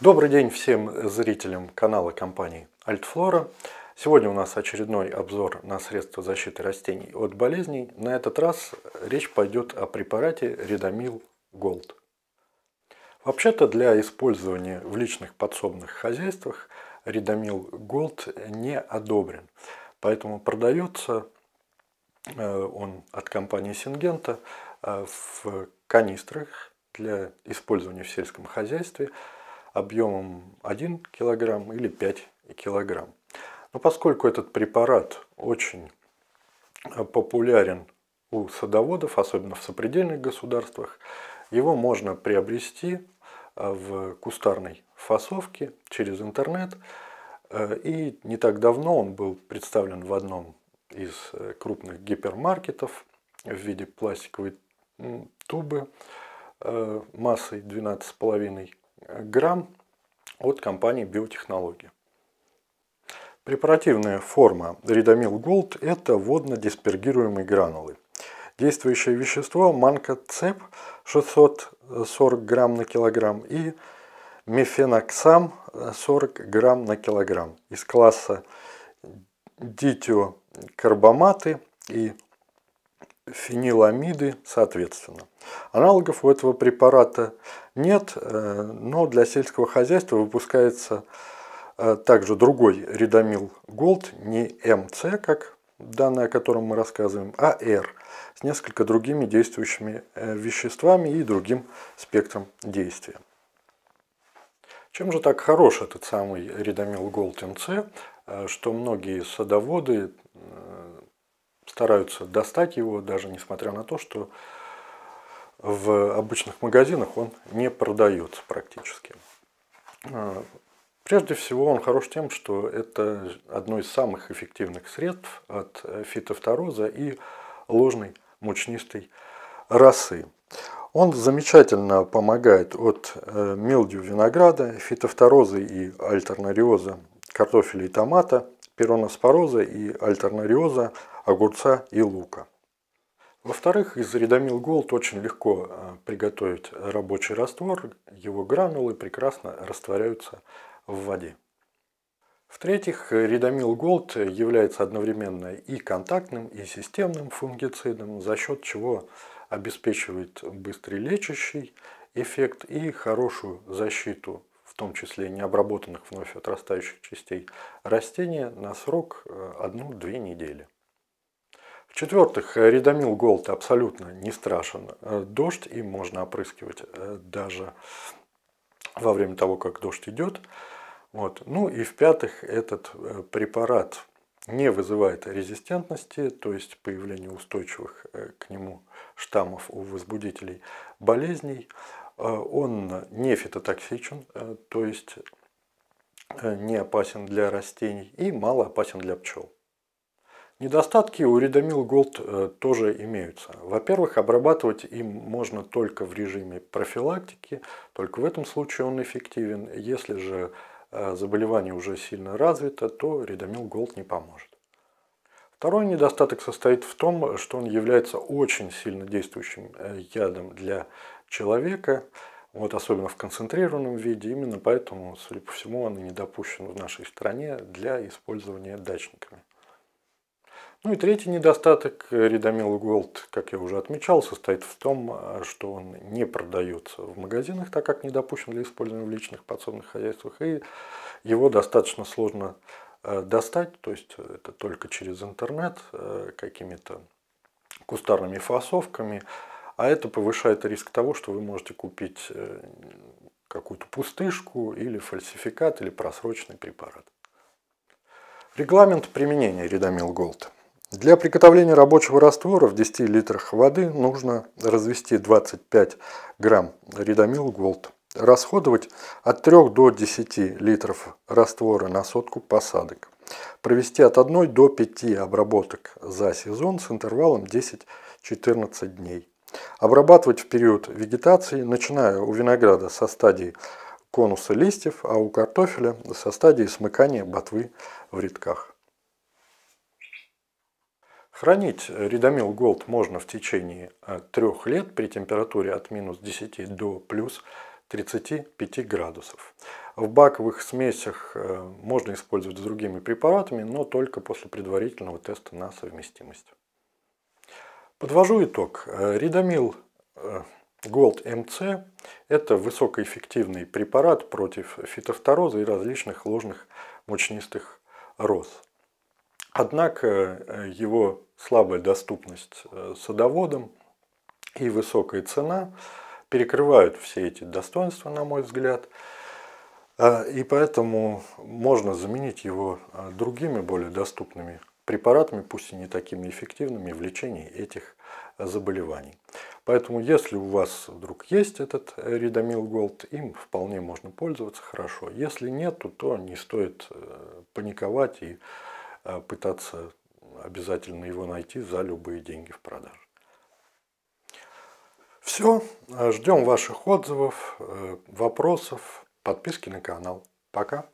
Добрый день всем зрителям канала компании Альтфлора. Сегодня у нас очередной обзор на средства защиты растений от болезней. На этот раз речь пойдет о препарате Редомил Голд. Вообще-то для использования в личных подсобных хозяйствах Редомил Голд не одобрен. Поэтому продается э, он от компании Сингента э, в канистрах для использования в сельском хозяйстве – объемом 1 кг или 5 кг. Но поскольку этот препарат очень э, популярен у садоводов, особенно в сопредельных государствах, его можно приобрести э, в кустарной фасовке через интернет. Э, и не так давно он был представлен в одном из крупных гипермаркетов в виде пластиковой тубы массой 12,5 грамм от компании «Биотехнологии». Препаративная форма Ридамил Голд – это водно-диспергируемые гранулы. Действующее вещество – манкоцеп 640 грамм на килограмм и мефеноксам 40 грамм на килограмм из класса дитиокарбаматы и фениламиды соответственно. Аналогов у этого препарата нет, э, но для сельского хозяйства выпускается э, также другой ридамил голд, не МЦ, как данное, о котором мы рассказываем, а Р, с несколько другими действующими э, веществами и другим спектром действия. Чем же так хорош этот самый ридамил голд МЦ, что многие садоводы стараются достать его, даже несмотря на то, что в обычных магазинах он не продается практически. А, прежде всего он хорош тем, что это одно из самых эффективных средств от фитофтороза и ложной мучнистой росы. Он замечательно помогает от э, мелдию винограда, фитофторозы и альтернариоза картофеля и томата, пероноспороза и альтернариоза огурца и лука. Во-вторых, из Редомил голд очень легко э, приготовить рабочий раствор, его гранулы прекрасно растворяются в воде. В-третьих, Редомил голд является одновременно и контактным, и системным фунгицидом, за счет чего обеспечивает быстрый лечащий эффект и хорошую защиту, в том числе необработанных вновь отрастающих частей растения, на срок 1-2 э, недели. В-четвертых, э, редомил голод абсолютно не страшен. Э, дождь им можно опрыскивать э, даже во время того, как дождь идет. Вот. Ну и в-пятых, этот препарат не вызывает резистентности, то есть появление устойчивых к нему штаммов у возбудителей болезней. Он не фитотоксичен, то есть не опасен для растений и мало опасен для пчел. Недостатки у Readamil Gold тоже имеются. Во-первых, обрабатывать им можно только в режиме профилактики, только в этом случае он эффективен. Если же э, заболевание уже сильно развито, то Readamil Gold не поможет. Второй недостаток состоит в том, что он является очень сильно действующим э, ядом для человека, вот особенно в концентрированном виде. Именно поэтому, судя по всему, он и не допущен в нашей стране для использования дачниками. Ну и третий недостаток Redamil э, Gold, как я уже отмечал, состоит в том, э, что он не продается в магазинах, так как не допущен для использования в личных подсобных хозяйствах, и его достаточно сложно э, достать, то есть это только через интернет, какими-то кустарными фасовками, а это повышает риск того, что вы можете купить какую-то пустышку или фальсификат или просроченный препарат. Регламент применения Редамил Голд. Для приготовления рабочего раствора в 10 литрах воды нужно развести 25 грамм редомил голд. Расходовать от 3 до 10 литров раствора на сотку посадок. Провести от 1 до 5 обработок за сезон с интервалом 10-14 дней. Обрабатывать в период вегетации, начиная у винограда со стадии конуса листьев, а у картофеля со стадии смыкания ботвы в редках. Хранить редомил голд можно в течение э, трех лет при температуре от минус 10 до плюс 35 градусов. В баковых смесях э, можно использовать с другими препаратами, но только после предварительного теста на совместимость. Подвожу итог. Ридамил э, Gold MC – это высокоэффективный препарат против фитофтороза и различных ложных мучнистых роз. Однако его слабая доступность э, садоводам и высокая цена перекрывают все эти достоинства, на мой взгляд. Э, и поэтому можно заменить его э, другими, более доступными препаратами, пусть и не такими эффективными в лечении этих заболеваний. Поэтому, если у вас вдруг есть этот редамил голд, им вполне можно пользоваться хорошо. Если нет, то не стоит паниковать и пытаться обязательно его найти за любые деньги в продаже. Все, ждем ваших отзывов, э, вопросов, подписки на канал. Пока.